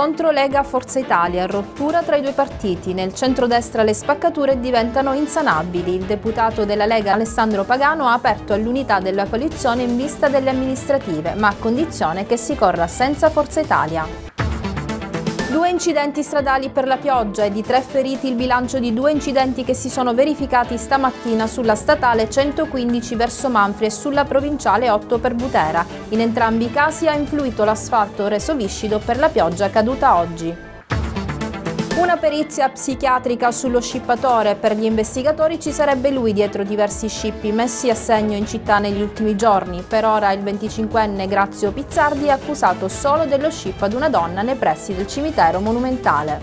Scontro Lega Forza Italia, rottura tra i due partiti. Nel centrodestra le spaccature diventano insanabili. Il deputato della Lega Alessandro Pagano ha aperto all'unità della coalizione in vista delle amministrative, ma a condizione che si corra senza Forza Italia. Due incidenti stradali per la pioggia e di tre feriti il bilancio di due incidenti che si sono verificati stamattina sulla statale 115 verso Manfri e sulla provinciale 8 per Butera. In entrambi i casi ha influito l'asfalto reso viscido per la pioggia caduta oggi. Una perizia psichiatrica sullo scippatore, per gli investigatori ci sarebbe lui dietro diversi scippi messi a segno in città negli ultimi giorni. Per ora il 25enne Grazio Pizzardi è accusato solo dello scippo ad una donna nei pressi del cimitero monumentale.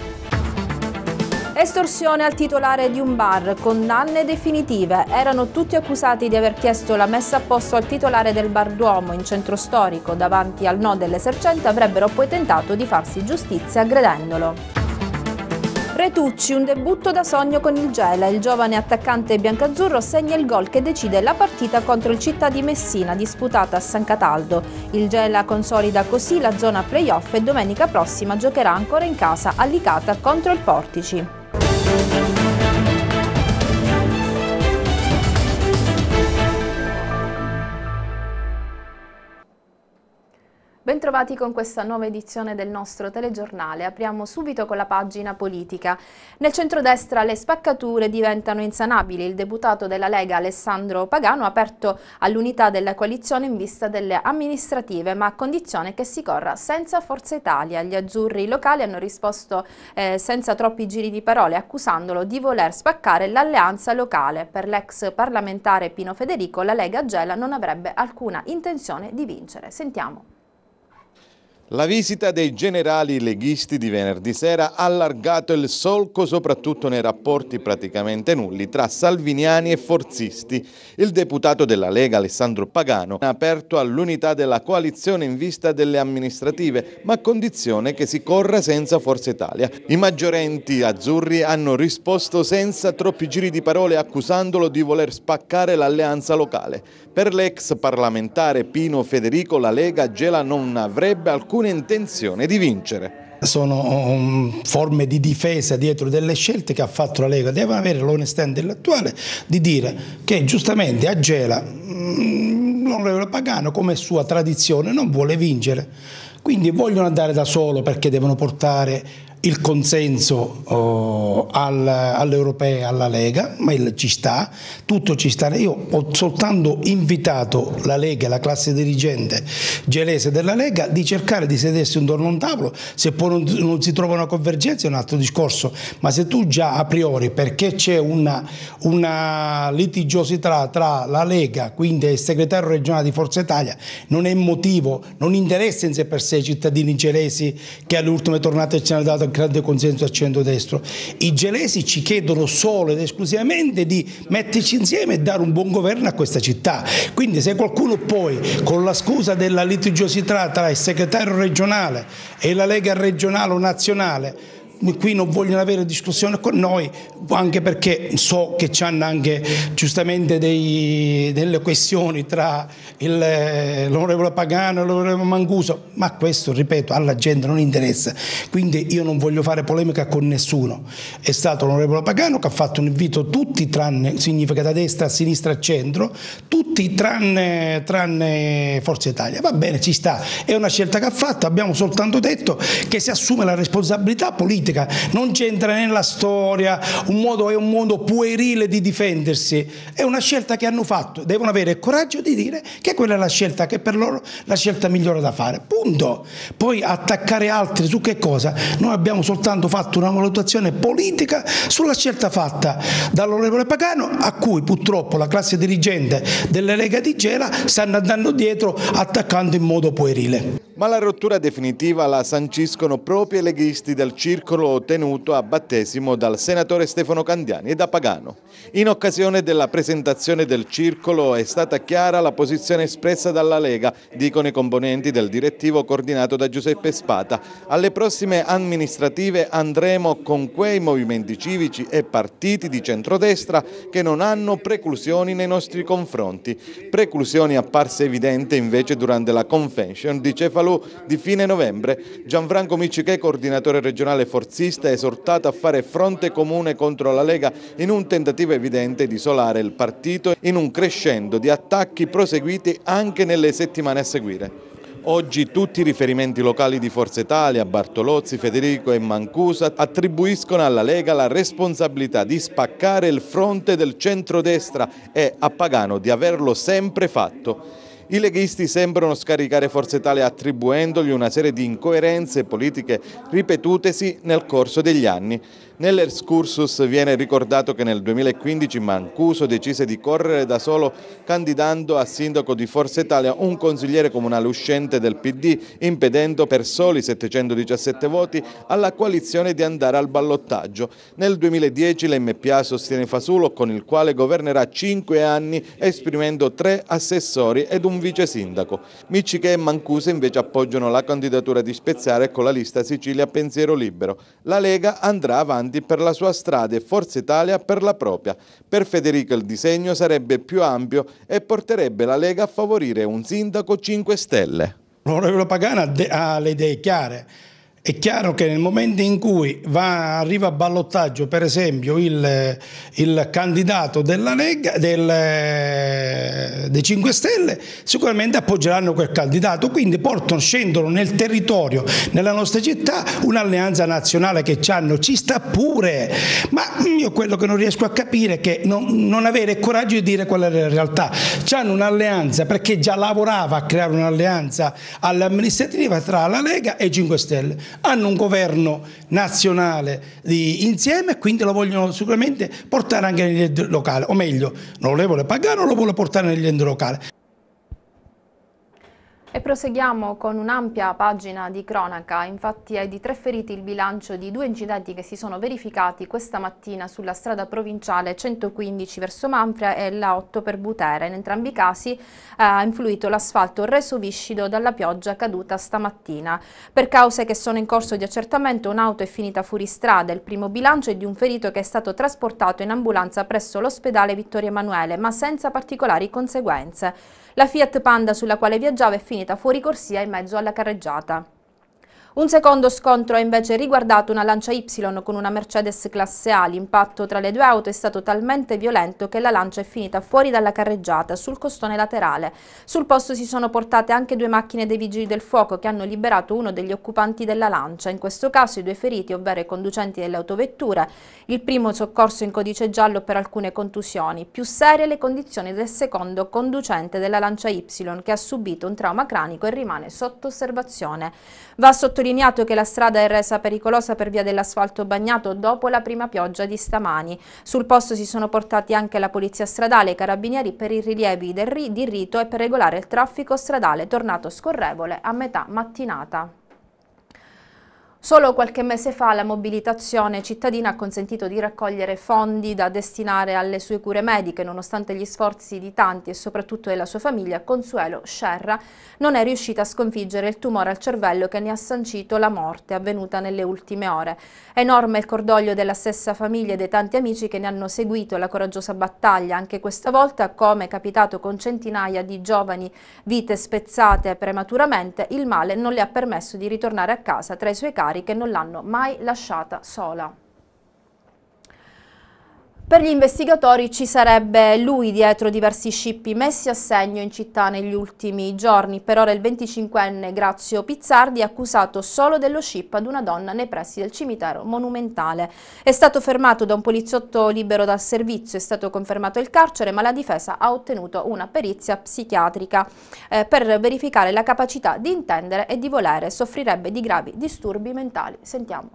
Estorsione al titolare di un bar, condanne definitive. Erano tutti accusati di aver chiesto la messa a posto al titolare del bar Duomo in centro storico. Davanti al no dell'esercente avrebbero poi tentato di farsi giustizia aggredendolo. Retucci, un debutto da sogno con il Gela. Il giovane attaccante biancazzurro segna il gol che decide la partita contro il Città di Messina disputata a San Cataldo. Il Gela consolida così la zona playoff e domenica prossima giocherà ancora in casa a Licata contro il Portici. Bentrovati con questa nuova edizione del nostro telegiornale. Apriamo subito con la pagina politica. Nel centrodestra le spaccature diventano insanabili. Il deputato della Lega Alessandro Pagano ha aperto all'unità della coalizione in vista delle amministrative, ma a condizione che si corra senza Forza Italia. Gli azzurri locali hanno risposto eh, senza troppi giri di parole, accusandolo di voler spaccare l'alleanza locale. Per l'ex parlamentare Pino Federico la Lega Gela non avrebbe alcuna intenzione di vincere. Sentiamo. La visita dei generali leghisti di venerdì sera ha allargato il solco soprattutto nei rapporti praticamente nulli tra salviniani e forzisti. Il deputato della Lega Alessandro Pagano ha aperto all'unità della coalizione in vista delle amministrative, ma a condizione che si corra senza Forza Italia. I maggiorenti azzurri hanno risposto senza troppi giri di parole accusandolo di voler spaccare l'alleanza locale. Per l'ex parlamentare Pino Federico la Lega Gela non avrebbe alcun alcuna intenzione di vincere. Sono forme di difesa dietro delle scelte che ha fatto la Lega, deve avere l'onestà intellettuale di dire che giustamente a Gela mm, l'onorevole Pagano come sua tradizione non vuole vincere, quindi vogliono andare da solo perché devono portare il consenso oh, al, all'Europea, alla Lega, ma il, ci sta, tutto ci sta. Io ho soltanto invitato la Lega, la classe dirigente gelese della Lega, di cercare di sedersi intorno a un tavolo, se poi non, non si trova una convergenza è un altro discorso, ma se tu già a priori, perché c'è una, una litigiosità tra la Lega, quindi il segretario regionale di Forza Italia, non è motivo, non interessa in sé per sé i cittadini gelesi che alle ultime tornate ci hanno dato al grande consenso al centro-destro. I genesi ci chiedono solo ed esclusivamente di metterci insieme e dare un buon governo a questa città. Quindi se qualcuno poi con la scusa della litigiosità tra il segretario regionale e la Lega regionale o nazionale qui non vogliono avere discussione con noi, anche perché so che c'hanno anche giustamente dei, delle questioni tra l'onorevole Pagano e l'onorevole Mancuso, ma questo, ripeto, alla gente non interessa. Quindi io non voglio fare polemica con nessuno. È stato l'onorevole Pagano che ha fatto un invito tutti tranne, significa da destra a sinistra a centro, tutti tranne, tranne Forza Italia. Va bene, ci sta, è una scelta che ha fatto, abbiamo soltanto detto che si assume la responsabilità politica politica, non c'entra nella storia, un modo, è un modo puerile di difendersi, è una scelta che hanno fatto, devono avere il coraggio di dire che quella è la scelta che per loro la scelta migliore da fare, punto. Poi attaccare altri su che cosa? Noi abbiamo soltanto fatto una valutazione politica sulla scelta fatta dall'onorevole Pagano a cui purtroppo la classe dirigente della Lega di Gela stanno andando dietro attaccando in modo puerile. Ma la rottura definitiva la sanciscono proprio i leghisti del circolo incontro tenuto a battesimo dal senatore Stefano Candiani e da Pagano. In occasione della presentazione del circolo è stata chiara la posizione espressa dalla Lega, dicono i componenti del direttivo coordinato da Giuseppe Spata. Alle prossime amministrative andremo con quei movimenti civici e partiti di centrodestra che non hanno preclusioni nei nostri confronti. Preclusioni apparse evidente invece durante la convention di Cefalù di fine novembre. Gianfranco Miccichè, coordinatore regionale Forza forzista esortato a fare fronte comune contro la Lega in un tentativo evidente di isolare il partito in un crescendo di attacchi proseguiti anche nelle settimane a seguire. Oggi tutti i riferimenti locali di Forza Italia, Bartolozzi, Federico e Mancusa attribuiscono alla Lega la responsabilità di spaccare il fronte del centrodestra e a Pagano di averlo sempre fatto. I leghisti sembrano scaricare Forza Italia attribuendogli una serie di incoerenze politiche ripetutesi nel corso degli anni. Nell'excursus viene ricordato che nel 2015 Mancuso decise di correre da solo candidando a sindaco di Forza Italia un consigliere comunale uscente del PD impedendo per soli 717 voti alla coalizione di andare al ballottaggio. Nel 2010 l'MPA sostiene Fasulo con il quale governerà 5 anni esprimendo 3 assessori ed un vice sindaco. Micciche e Mancuso invece appoggiano la candidatura di Spezzare con la lista Sicilia Pensiero Libero. La Lega andrà avanti Avanti per la sua strada e Forza Italia per la propria. Per Federico il disegno sarebbe più ampio e porterebbe la Lega a favorire un sindaco 5 Stelle. L'onorevole Pagana ha le idee chiare. È chiaro che nel momento in cui va, arriva a ballottaggio, per esempio, il, il candidato della Lega, del, dei 5 Stelle, sicuramente appoggeranno quel candidato, quindi portano, scendono nel territorio, nella nostra città, un'alleanza nazionale che ci hanno, ci sta pure, ma io quello che non riesco a capire è che non, non avere il coraggio di dire qual è la realtà, ci hanno un'alleanza perché già lavorava a creare un'alleanza all'amministrativa tra la Lega e 5 Stelle hanno un governo nazionale di, insieme e quindi lo vogliono sicuramente portare anche negli enti locali, o meglio, non lo vuole pagare, o lo vuole portare negli enti locali. E proseguiamo con un'ampia pagina di cronaca, infatti è di tre feriti il bilancio di due incidenti che si sono verificati questa mattina sulla strada provinciale 115 verso Manfria e la 8 per Butera. In entrambi i casi eh, ha eh, influito l'asfalto reso viscido dalla pioggia caduta stamattina. Per cause che sono in corso di accertamento un'auto è finita fuori strada, il primo bilancio è di un ferito che è stato trasportato in ambulanza presso l'ospedale Vittorio Emanuele, ma senza particolari conseguenze. La Fiat Panda sulla quale viaggiava è finita corsia in mezzo alla carreggiata. Un secondo scontro ha invece riguardato una Lancia Y con una Mercedes classe A. L'impatto tra le due auto è stato talmente violento che la Lancia è finita fuori dalla carreggiata sul costone laterale. Sul posto si sono portate anche due macchine dei vigili del fuoco che hanno liberato uno degli occupanti della Lancia. In questo caso i due feriti, ovvero i conducenti delle autovetture, il primo soccorso in codice giallo per alcune contusioni, più serie le condizioni del secondo conducente della Lancia Y che ha subito un trauma cranico e rimane sotto osservazione. Va sottolineato sottolineato che la strada è resa pericolosa per via dell'asfalto bagnato dopo la prima pioggia di stamani. Sul posto si sono portati anche la polizia stradale e i carabinieri per i rilievi ri di rito e per regolare il traffico stradale tornato scorrevole a metà mattinata. Solo qualche mese fa la mobilitazione cittadina ha consentito di raccogliere fondi da destinare alle sue cure mediche, nonostante gli sforzi di tanti e soprattutto della sua famiglia, Consuelo Scerra non è riuscita a sconfiggere il tumore al cervello che ne ha sancito la morte avvenuta nelle ultime ore. Enorme il cordoglio della stessa famiglia e dei tanti amici che ne hanno seguito la coraggiosa battaglia, anche questa volta come è capitato con centinaia di giovani vite spezzate prematuramente, il male non le ha permesso di ritornare a casa tra i suoi cari familiari che non l'hanno mai lasciata sola. Per gli investigatori ci sarebbe lui dietro diversi scippi messi a segno in città negli ultimi giorni. Per ora il 25enne Grazio Pizzardi è accusato solo dello ship ad una donna nei pressi del cimitero monumentale. È stato fermato da un poliziotto libero dal servizio, è stato confermato il carcere ma la difesa ha ottenuto una perizia psichiatrica eh, per verificare la capacità di intendere e di volere. Soffrirebbe di gravi disturbi mentali. Sentiamo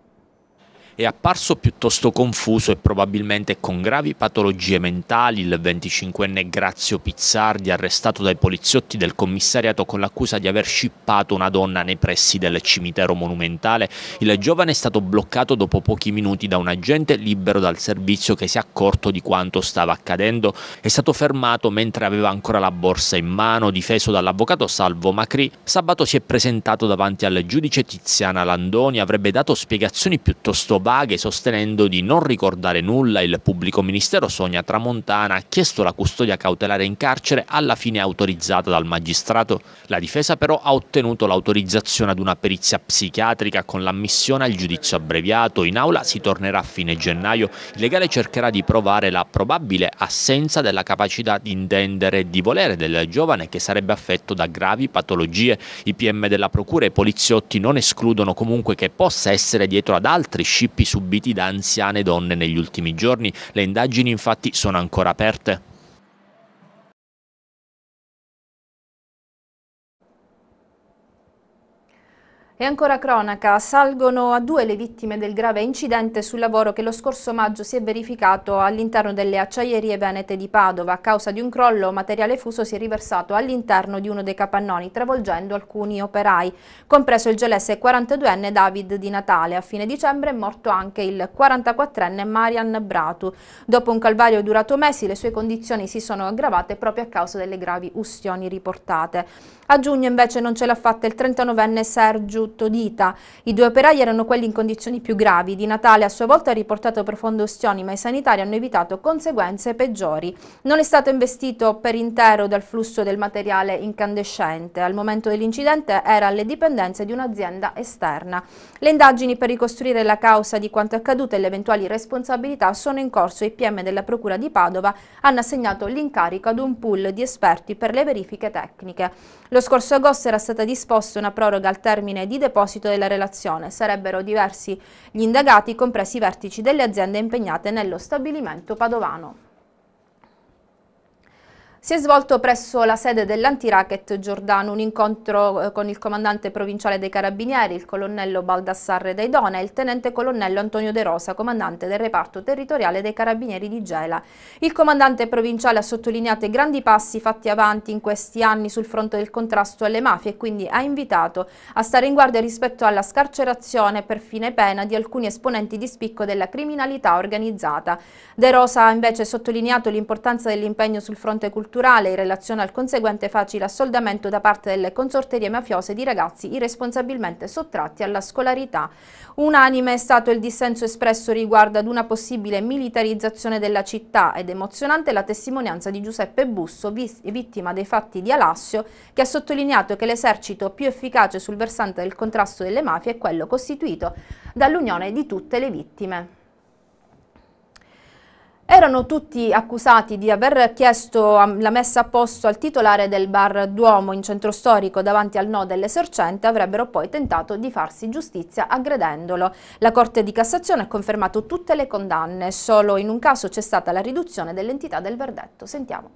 è apparso piuttosto confuso e probabilmente con gravi patologie mentali il 25enne Grazio Pizzardi arrestato dai poliziotti del commissariato con l'accusa di aver scippato una donna nei pressi del cimitero monumentale. Il giovane è stato bloccato dopo pochi minuti da un agente libero dal servizio che si è accorto di quanto stava accadendo. È stato fermato mentre aveva ancora la borsa in mano, difeso dall'avvocato Salvo Macri. Sabato si è presentato davanti al giudice Tiziana Landoni, avrebbe dato spiegazioni piuttosto basse vaghe sostenendo di non ricordare nulla, il pubblico ministero Sonia Tramontana ha chiesto la custodia cautelare in carcere alla fine autorizzata dal magistrato. La difesa però ha ottenuto l'autorizzazione ad una perizia psichiatrica con l'ammissione al giudizio abbreviato. In aula si tornerà a fine gennaio. Il legale cercherà di provare la probabile assenza della capacità di intendere e di volere del giovane che sarebbe affetto da gravi patologie. I PM della procura e i poliziotti non escludono comunque che possa essere dietro ad altri scippi colpi subiti da anziane donne negli ultimi giorni. Le indagini infatti sono ancora aperte. E ancora cronaca, salgono a due le vittime del grave incidente sul lavoro che lo scorso maggio si è verificato all'interno delle acciaierie venete di Padova. A causa di un crollo, materiale fuso si è riversato all'interno di uno dei capannoni, travolgendo alcuni operai, compreso il gelesse 42enne David Di Natale. A fine dicembre è morto anche il 44enne Marian Bratu. Dopo un calvario durato mesi, le sue condizioni si sono aggravate proprio a causa delle gravi ustioni riportate. A giugno invece non ce l'ha fatta il 39enne Sergio dita. I due operai erano quelli in condizioni più gravi. Di Natale a sua volta ha riportato profonde ustioni, ma i sanitari hanno evitato conseguenze peggiori. Non è stato investito per intero dal flusso del materiale incandescente. Al momento dell'incidente era alle dipendenze di un'azienda esterna. Le indagini per ricostruire la causa di quanto accaduto e le eventuali responsabilità sono in corso. I PM della Procura di Padova hanno assegnato l'incarico ad un pool di esperti per le verifiche tecniche. Lo scorso agosto era stata disposta una proroga al termine di deposito della relazione. Sarebbero diversi gli indagati, compresi i vertici delle aziende impegnate nello stabilimento padovano. Si è svolto presso la sede dell'antiracket Giordano un incontro eh, con il comandante provinciale dei Carabinieri, il colonnello Baldassarre Daidona e il tenente colonnello Antonio De Rosa, comandante del reparto territoriale dei Carabinieri di Gela. Il comandante provinciale ha sottolineato i grandi passi fatti avanti in questi anni sul fronte del contrasto alle mafie e quindi ha invitato a stare in guardia rispetto alla scarcerazione per fine pena di alcuni esponenti di spicco della criminalità organizzata. De Rosa ha invece sottolineato l'importanza dell'impegno sul fronte culturale strutturale in relazione al conseguente facile assoldamento da parte delle consorterie mafiose di ragazzi irresponsabilmente sottratti alla scolarità. Unanime è stato il dissenso espresso riguardo ad una possibile militarizzazione della città ed emozionante la testimonianza di Giuseppe Busso, vittima dei fatti di Alassio, che ha sottolineato che l'esercito più efficace sul versante del contrasto delle mafie è quello costituito dall'unione di tutte le vittime erano tutti accusati di aver chiesto la messa a posto al titolare del bar Duomo in centro storico davanti al no dell'esercente avrebbero poi tentato di farsi giustizia aggredendolo. La Corte di Cassazione ha confermato tutte le condanne, solo in un caso c'è stata la riduzione dell'entità del verdetto. Sentiamo.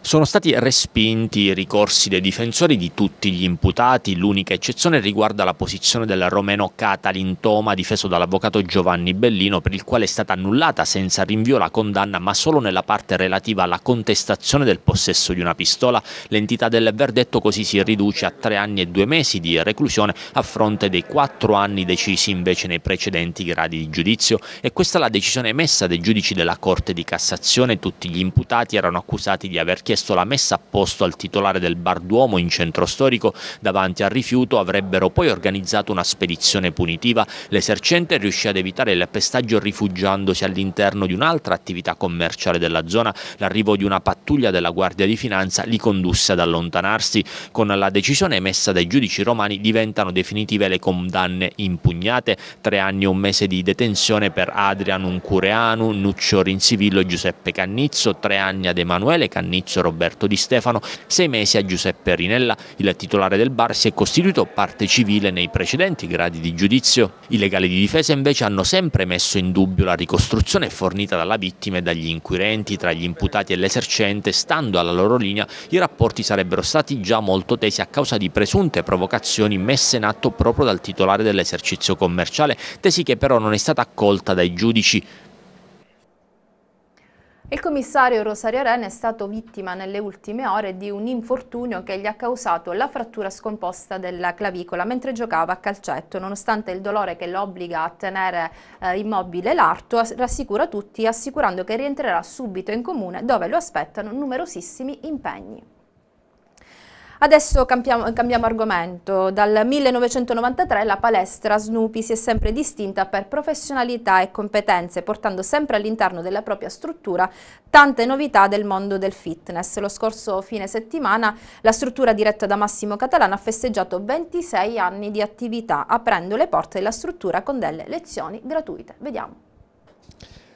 Sono stati respinti i ricorsi dei difensori di tutti gli imputati, l'unica eccezione riguarda la posizione del romeno Catalin Toma difeso dall'avvocato Giovanni Bellino per il quale è stata annullata senza rinvio la condanna ma solo nella parte relativa alla contestazione del possesso di una pistola. L'entità del verdetto così si riduce a tre anni e due mesi di reclusione a fronte dei quattro anni decisi invece nei precedenti gradi di giudizio e questa è la decisione emessa dai giudici della Corte di Cassazione. Tutti gli imputati erano accusati di aver chiesto chiesto la messa a posto al titolare del bar Duomo in centro storico davanti al rifiuto avrebbero poi organizzato una spedizione punitiva. L'esercente riuscì ad evitare il pestaggio rifugiandosi all'interno di un'altra attività commerciale della zona. L'arrivo di una pattuglia della Guardia di Finanza li condusse ad allontanarsi. Con la decisione emessa dai giudici romani diventano definitive le condanne impugnate. Tre anni e un mese di detenzione per Adrian Uncureanu, Nuccio Rinsivillo e Giuseppe Cannizzo, tre anni ad Emanuele Cannizzo Roberto Di Stefano, sei mesi a Giuseppe Rinella. Il titolare del bar si è costituito parte civile nei precedenti gradi di giudizio. I legali di difesa invece hanno sempre messo in dubbio la ricostruzione fornita dalla vittima e dagli inquirenti tra gli imputati e l'esercente, stando alla loro linea i rapporti sarebbero stati già molto tesi a causa di presunte provocazioni messe in atto proprio dal titolare dell'esercizio commerciale, tesi che però non è stata accolta dai giudici. Il commissario Rosario Arena è stato vittima nelle ultime ore di un infortunio che gli ha causato la frattura scomposta della clavicola mentre giocava a calcetto. Nonostante il dolore che lo obbliga a tenere eh, immobile l'arto, rassicura tutti assicurando che rientrerà subito in comune dove lo aspettano numerosissimi impegni. Adesso cambiamo, cambiamo, argomento. Dal 1993 la palestra Snoopy si è sempre distinta per professionalità e competenze, portando sempre all'interno della propria struttura tante novità del mondo del fitness. Lo scorso fine settimana la struttura diretta da Massimo Catalano ha festeggiato 26 anni di attività, aprendo le porte della struttura con delle lezioni gratuite. Vediamo.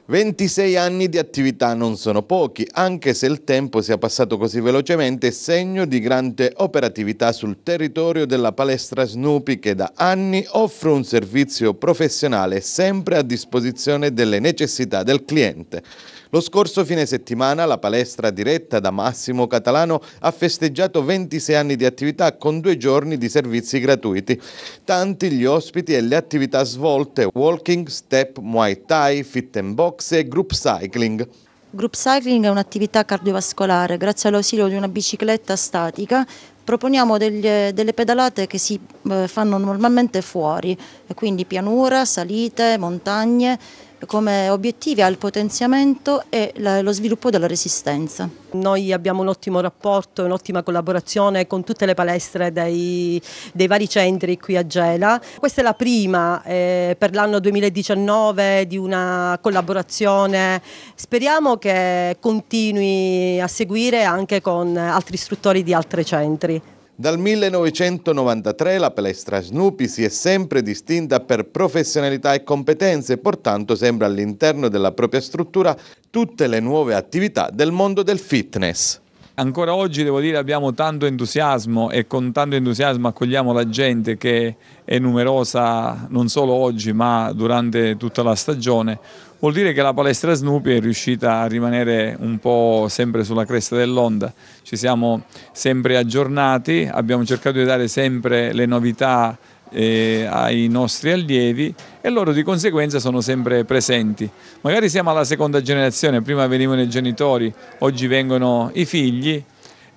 26 anni di attività non sono pochi, anche se il tempo sia passato così velocemente, segno di grande operatività sul territorio della palestra Snoopy che da anni offre un servizio professionale sempre a disposizione delle necessità del cliente. Lo scorso fine settimana la palestra diretta da Massimo Catalano ha festeggiato 26 anni di attività con due giorni di servizi gratuiti. Tanti gli ospiti e le attività svolte, walking, step, muay thai, fit and box e group cycling. Group cycling è un'attività cardiovascolare, grazie all'ausilio di una bicicletta statica proponiamo degli, delle pedalate che si eh, fanno normalmente fuori, quindi pianura, salite, montagne, come obiettivi al potenziamento e lo sviluppo della resistenza. Noi abbiamo un ottimo rapporto, e un'ottima collaborazione con tutte le palestre dei, dei, vari centri qui a Gela. Questa è la prima eh, per l'anno 2019 di una collaborazione, speriamo che continui a seguire anche con altri istruttori di altri centri. Dal 1993 la palestra Snoopy si è sempre distinta per professionalità e competenze, portando sempre all'interno della propria struttura tutte le nuove attività del mondo del fitness ancora oggi devo dire abbiamo tanto entusiasmo e con tanto entusiasmo accogliamo la gente che è numerosa non solo oggi ma durante tutta la stagione. Vuol dire che la palestra Snoopy è riuscita a rimanere un po' sempre sulla cresta dell'onda, ci siamo sempre aggiornati, abbiamo cercato di dare sempre le novità eh, ai nostri allievi e loro di conseguenza sono sempre presenti. Magari siamo alla seconda generazione, prima venivano i genitori, oggi vengono i figli,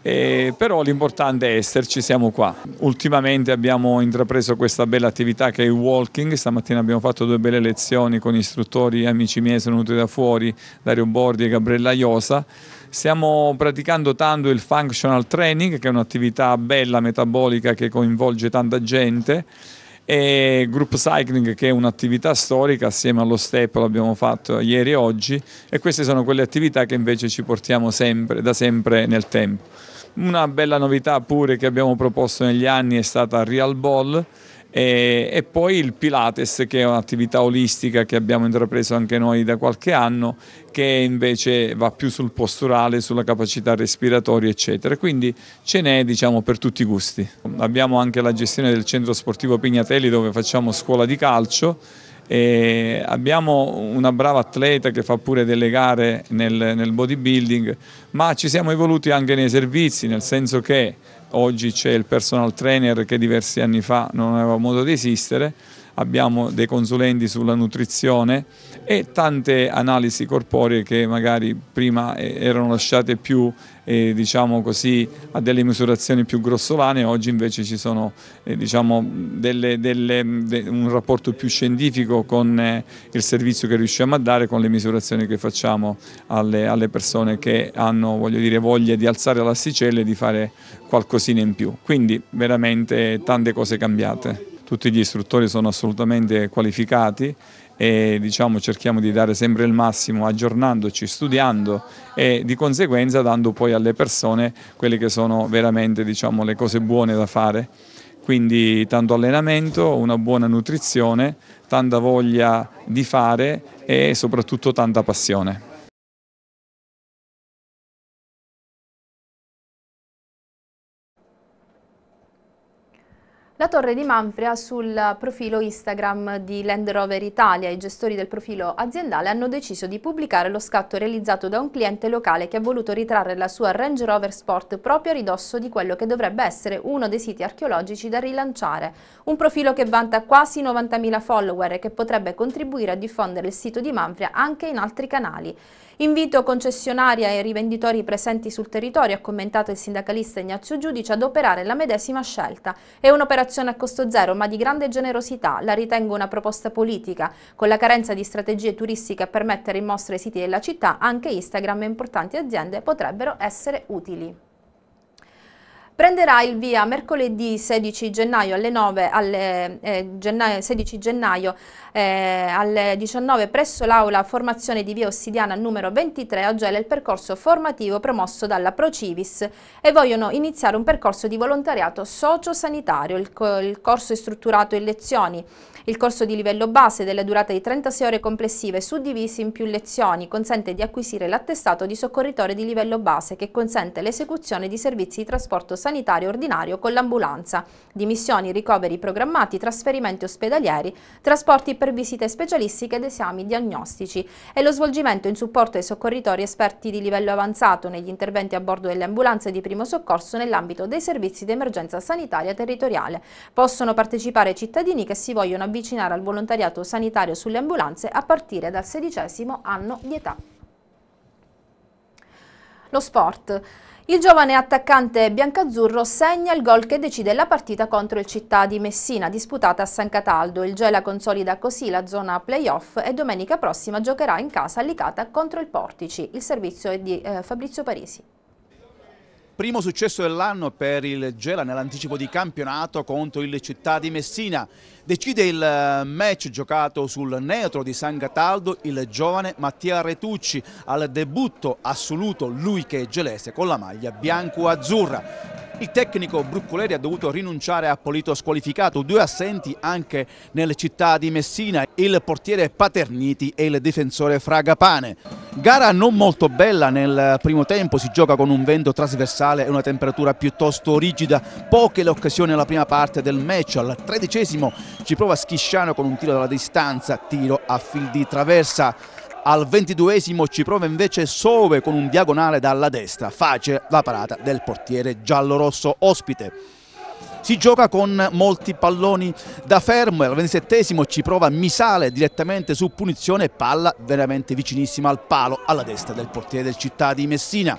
eh, però l'importante è esserci, siamo qua. Ultimamente abbiamo intrapreso questa bella attività che è il walking, stamattina abbiamo fatto due belle lezioni con istruttori, amici miei sono venuti da fuori, Dario Bordi e Gabriella Iosa. Stiamo praticando tanto il functional training, che è un'attività bella, metabolica, che coinvolge tanta gente e Group Cycling che è un'attività storica assieme allo Step l'abbiamo fatto ieri e oggi e queste sono quelle attività che invece ci portiamo sempre, da sempre nel tempo. Una bella novità pure che abbiamo proposto negli anni è stata Real Ball e, e poi il Pilates che è un'attività olistica che abbiamo intrapreso anche noi da qualche anno che invece va più sul posturale, sulla capacità respiratoria eccetera, quindi ce n'è diciamo per tutti i gusti. Abbiamo anche la gestione del centro sportivo Pignatelli dove facciamo scuola di calcio e abbiamo una brava atleta che fa pure delle gare nel, nel bodybuilding, ma ci siamo evoluti anche nei servizi, nel senso che oggi c'è il personal trainer che diversi anni fa non aveva modo di esistere, abbiamo dei consulenti sulla nutrizione e tante analisi corporee che magari prima eh, erano lasciate più eh, diciamo così, a delle misurazioni più grossolane, oggi invece ci sono eh, diciamo, delle, delle, de, un rapporto più scientifico con eh, il servizio che riusciamo a dare, con le misurazioni che facciamo alle, alle persone che hanno dire, voglia di alzare l'asticella e di fare qualcosina in più. Quindi veramente tante cose cambiate tutti gli istruttori sono assolutamente qualificati e diciamo, cerchiamo di dare sempre il massimo aggiornandoci, studiando e di conseguenza dando poi alle persone quelle che sono veramente diciamo, le cose buone da fare. Quindi tanto allenamento, una buona nutrizione, tanta voglia di fare e soprattutto tanta passione. La torre di Manfria sul profilo Instagram di Land Rover Italia, i gestori del profilo aziendale hanno deciso di pubblicare lo scatto realizzato da un cliente locale che ha voluto ritrarre la sua Range Rover Sport proprio a ridosso di quello che dovrebbe essere uno dei siti archeologici da rilanciare. Un profilo che vanta quasi 90.000 follower e che potrebbe contribuire a diffondere il sito di Manfria anche in altri canali. Invito concessionaria e rivenditori presenti sul territorio, ha commentato il sindacalista Ignazio Giudice, ad operare la medesima scelta. È un'operazione Collaborazione a costo zero ma di grande generosità, la ritengo una proposta politica. Con la carenza di strategie turistiche per mettere in mostra i siti della città, anche Instagram e importanti aziende potrebbero essere utili prenderà il via mercoledì 16 gennaio alle 9, alle, eh, gennaio, 16 gennaio eh, alle 19 presso l'aula formazione di via Ossidiana numero 23 a Gela il percorso formativo promosso dalla Procivis e vogliono iniziare un percorso di volontariato sociosanitario. Il, il corso è strutturato in lezioni il corso di livello base della durata di 36 ore complessive suddivisi in più lezioni consente di acquisire l'attestato di soccorritore di livello base che consente l'esecuzione di servizi di trasporto sanitario ordinario con l'ambulanza, dimissioni, ricoveri programmati, trasferimenti ospedalieri, trasporti per visite specialistiche ed esami diagnostici e lo svolgimento in supporto ai soccorritori esperti di livello avanzato negli interventi a bordo delle ambulanze di primo soccorso nell'ambito dei servizi di emergenza sanitaria territoriale. Possono partecipare cittadini che si vogliono abituare avvicinare al volontariato sanitario sulle ambulanze a partire dal sedicesimo anno di età. Lo sport. Il giovane attaccante biancazzurro segna il gol che decide la partita contro il Città di Messina, disputata a San Cataldo. Il Gela consolida così la zona playoff e domenica prossima giocherà in casa allicata contro il Portici. Il servizio è di eh, Fabrizio Parisi. Primo successo dell'anno per il Gela nell'anticipo di campionato contro il Città di Messina. Decide il eh, match giocato sul neutro di San Cataldo il giovane Mattia Retucci al debutto assoluto lui che è gelese con la maglia bianco-azzurra. Il tecnico Bruccoleri ha dovuto rinunciare a Polito squalificato, due assenti anche nelle città di Messina, il portiere Paterniti e il difensore Fragapane. Gara non molto bella nel primo tempo, si gioca con un vento trasversale e una temperatura piuttosto rigida, poche le occasioni alla prima parte del match, al tredicesimo ci prova Schisciano con un tiro dalla distanza, tiro a fil di traversa. Al ventiduesimo ci prova invece Sove con un diagonale dalla destra, facile la parata del portiere giallorosso ospite. Si gioca con molti palloni da fermo, e al ventisettesimo ci prova Misale direttamente su punizione, palla veramente vicinissima al palo alla destra del portiere del città di Messina.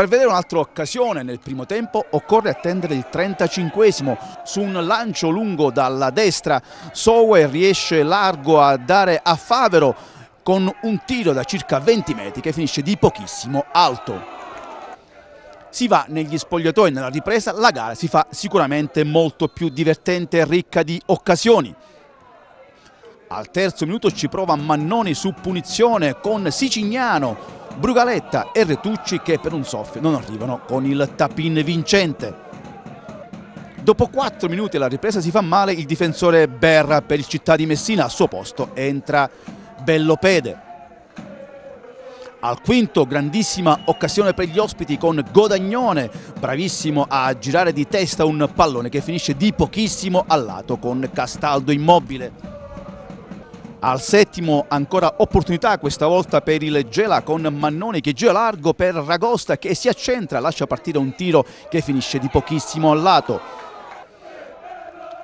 Per vedere un'altra occasione nel primo tempo occorre attendere il 35esimo su un lancio lungo dalla destra. Sowe riesce largo a dare a Favero con un tiro da circa 20 metri che finisce di pochissimo alto. Si va negli spogliatoi nella ripresa, la gara si fa sicuramente molto più divertente e ricca di occasioni. Al terzo minuto ci prova Mannoni su punizione con Sicignano Brugaletta e Retucci che per un soffio non arrivano con il tapin vincente. Dopo 4 minuti la ripresa si fa male il difensore Berra per il Città di Messina, al suo posto entra Bellopede. Al quinto grandissima occasione per gli ospiti con Godagnone, bravissimo a girare di testa un pallone che finisce di pochissimo a lato con Castaldo immobile. Al settimo ancora opportunità questa volta per il Gela con Mannoni che gira largo per Ragosta che si accentra, lascia partire un tiro che finisce di pochissimo al lato.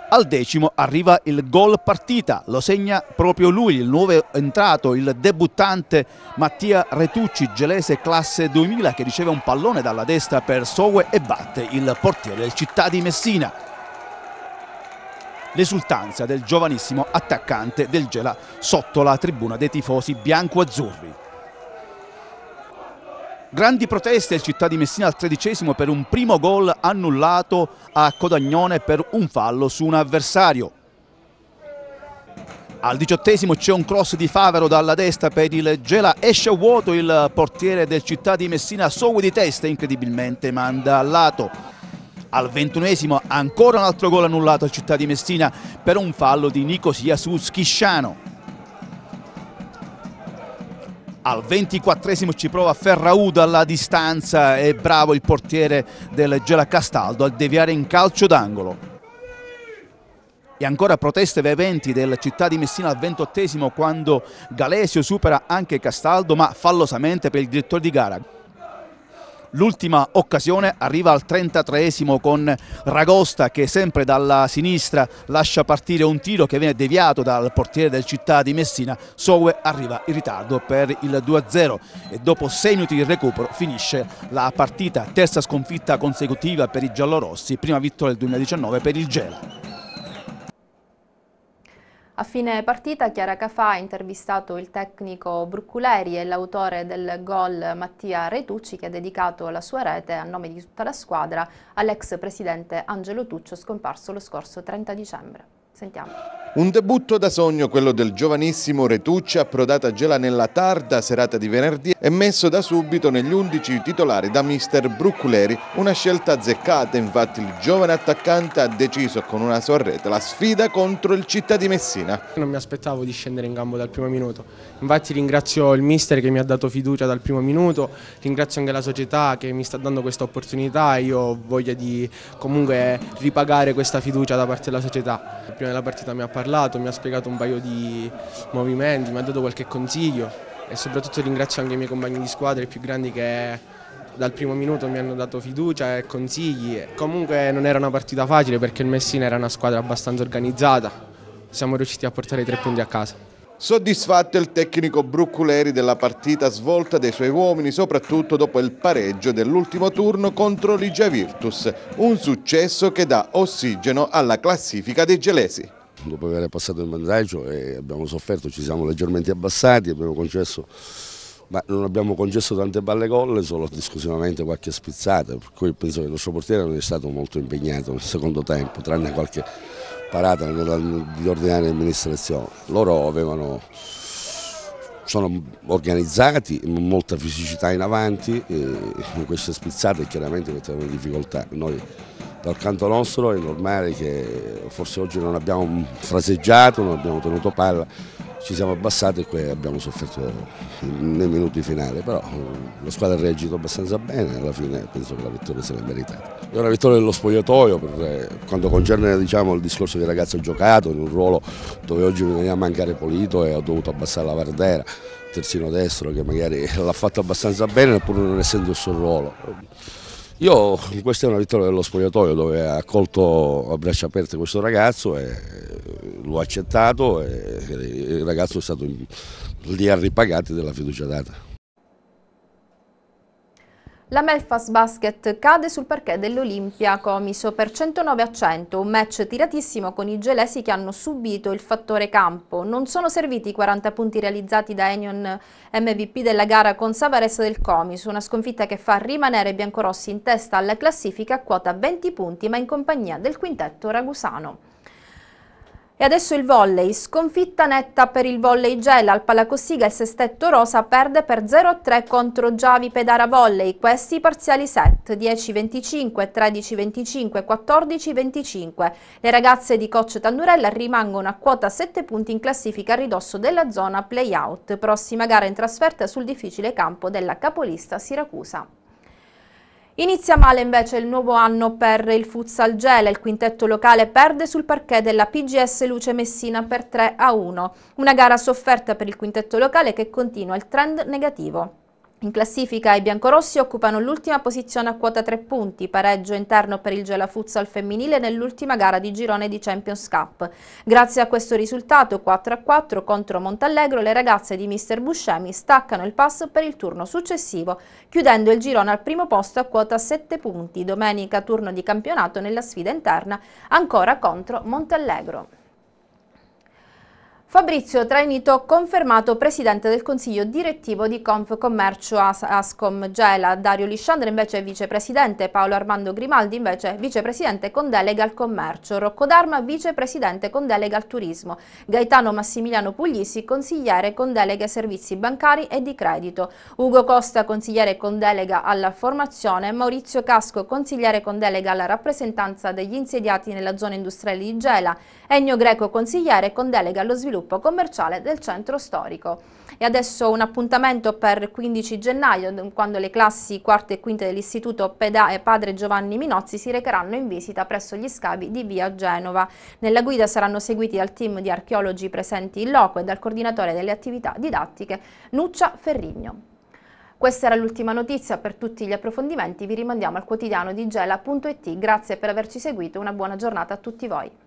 Al decimo arriva il gol partita, lo segna proprio lui, il nuovo entrato, il debuttante Mattia Retucci, gelese classe 2000 che riceve un pallone dalla destra per Sowe e batte il portiere del città di Messina l'esultanza del giovanissimo attaccante del Gela sotto la tribuna dei tifosi bianco-azzurri. Grandi proteste al città di Messina al tredicesimo per un primo gol annullato a Codagnone per un fallo su un avversario. Al diciottesimo c'è un cross di Favero dalla destra per il Gela, esce a vuoto il portiere del città di Messina, Sowu di testa incredibilmente manda a lato al ventunesimo ancora un altro gol annullato al Città di Messina per un fallo di Nicosia su Schisciano al ventiquattresimo ci prova Ferraù dalla distanza e bravo il portiere del Gela Castaldo a deviare in calcio d'angolo e ancora proteste veventi del Città di Messina al ventottesimo quando Galesio supera anche Castaldo ma fallosamente per il direttore di gara L'ultima occasione arriva al 33esimo con Ragosta che sempre dalla sinistra lascia partire un tiro che viene deviato dal portiere del città di Messina. Sowe arriva in ritardo per il 2-0 e dopo 6 minuti di recupero finisce la partita. Terza sconfitta consecutiva per i giallorossi, prima vittoria del 2019 per il Gela. A fine partita Chiara Cafà ha intervistato il tecnico Bruculeri e l'autore del gol Mattia Retucci che ha dedicato la sua rete a nome di tutta la squadra all'ex presidente Angelo Tuccio scomparso lo scorso 30 dicembre. Sentiamo. Un debutto da sogno, quello del giovanissimo Retucci, approdato a Gela nella tarda serata di venerdì e messo da subito negli 11 titolari da mister Brucculeri. Una scelta azzeccata, infatti il giovane attaccante ha deciso con una sua rete la sfida contro il Città di Messina. Non mi aspettavo di scendere in gambo dal primo minuto, infatti ringrazio il mister che mi ha dato fiducia dal primo minuto, ringrazio anche la società che mi sta dando questa opportunità e io ho voglia di comunque ripagare questa fiducia da parte della società. Il primo prima della partita mi ha parlato, mi ha spiegato un paio di movimenti, mi ha dato qualche consiglio e soprattutto ringrazio anche i miei compagni di squadra, i più grandi che dal primo minuto mi hanno dato fiducia e consigli. Comunque non era una partita facile perché il Messina era una squadra abbastanza organizzata, siamo riusciti a portare i tre punti a casa. Soddisfatto il tecnico Brucculeri della partita svolta dai suoi uomini, soprattutto dopo il pareggio dell'ultimo turno contro Ligia Virtus, un successo che dà ossigeno alla classifica dei gelesi. Dopo aver passato il vantaggio e abbiamo sofferto, ci siamo leggermente abbassati, abbiamo concesso, ma non abbiamo concesso tante balle golle, solo esclusivamente qualche spizzata, per cui penso che il nostro portiere non è stato molto impegnato nel secondo tempo, tranne qualche parata di ordinaria amministrazione. Loro avevano, sono organizzati, molta fisicità in avanti, e in queste spizzate chiaramente mettevano in difficoltà. Noi dal canto nostro è normale che forse oggi non abbiamo fraseggiato, non abbiamo tenuto palla, ci siamo abbassati e poi abbiamo sofferto nei minuti finali, però la squadra ha reagito abbastanza bene e alla fine penso che la vittoria se l'è meritata. È una vittoria dello spogliatoio per eh, quanto concerne diciamo, il discorso che il ragazzo ha giocato in un ruolo dove oggi mi veniva a mancare Polito e ho dovuto abbassare la Vardera, terzino destro che magari l'ha fatto abbastanza bene pur non essendo il suo ruolo. Io questa è una vittoria dello spogliatoio dove ha accolto a braccia aperte questo ragazzo e lo accettato e il ragazzo è stato lì a ripagati della fiducia data. La Melfast Basket cade sul parquet dell'Olimpia Comiso per 109 a 100, un match tiratissimo con i gelesi che hanno subito il fattore campo. Non sono serviti i 40 punti realizzati da Enion MVP della gara con Savarese del Comiso, una sconfitta che fa rimanere biancorossi in testa alla classifica a quota 20 punti ma in compagnia del quintetto ragusano. E adesso il volley, sconfitta netta per il volley gel, al Palacossiga il sestetto rosa perde per 0-3 contro Giavi Pedara Volley, questi parziali set 10-25, 13-25, 14-25. Le ragazze di coach Tannurella rimangono a quota 7 punti in classifica a ridosso della zona play-out, prossima gara in trasferta sul difficile campo della capolista Siracusa. Inizia male invece il nuovo anno per il Futsal Gela, il quintetto locale perde sul parquet della PGS Luce Messina per 3 a 1, una gara sofferta per il quintetto locale che continua il trend negativo. In classifica i biancorossi occupano l'ultima posizione a quota 3 punti, pareggio interno per il Gelafuzza al femminile nell'ultima gara di girone di Champions Cup. Grazie a questo risultato 4-4 contro Montallegro le ragazze di Mr. Buscemi staccano il passo per il turno successivo, chiudendo il girone al primo posto a quota 7 punti, domenica turno di campionato nella sfida interna ancora contro Montallegro. Fabrizio Trainito confermato presidente del consiglio direttivo di Confcommercio Ascom Gela, Dario Lisciandra invece vicepresidente, Paolo Armando Grimaldi invece vicepresidente con delega al commercio, Rocco D'Arma vicepresidente con delega al turismo, Gaetano Massimiliano Puglisi consigliere con delega ai servizi bancari e di credito, Ugo Costa consigliere con delega alla formazione, Maurizio Casco consigliere con delega alla rappresentanza degli insediati nella zona industriale di Gela, Ennio Greco consigliere con delega allo sviluppo sviluppo commerciale del centro storico. E adesso un appuntamento per 15 gennaio, quando le classi quarta e quinta dell'Istituto Peda e Padre Giovanni Minozzi si recheranno in visita presso gli scavi di via Genova. Nella guida saranno seguiti dal team di archeologi presenti in loco e dal coordinatore delle attività didattiche Nuccia Ferrigno. Questa era l'ultima notizia, per tutti gli approfondimenti vi rimandiamo al quotidiano di gela.it. Grazie per averci seguito, una buona giornata a tutti voi.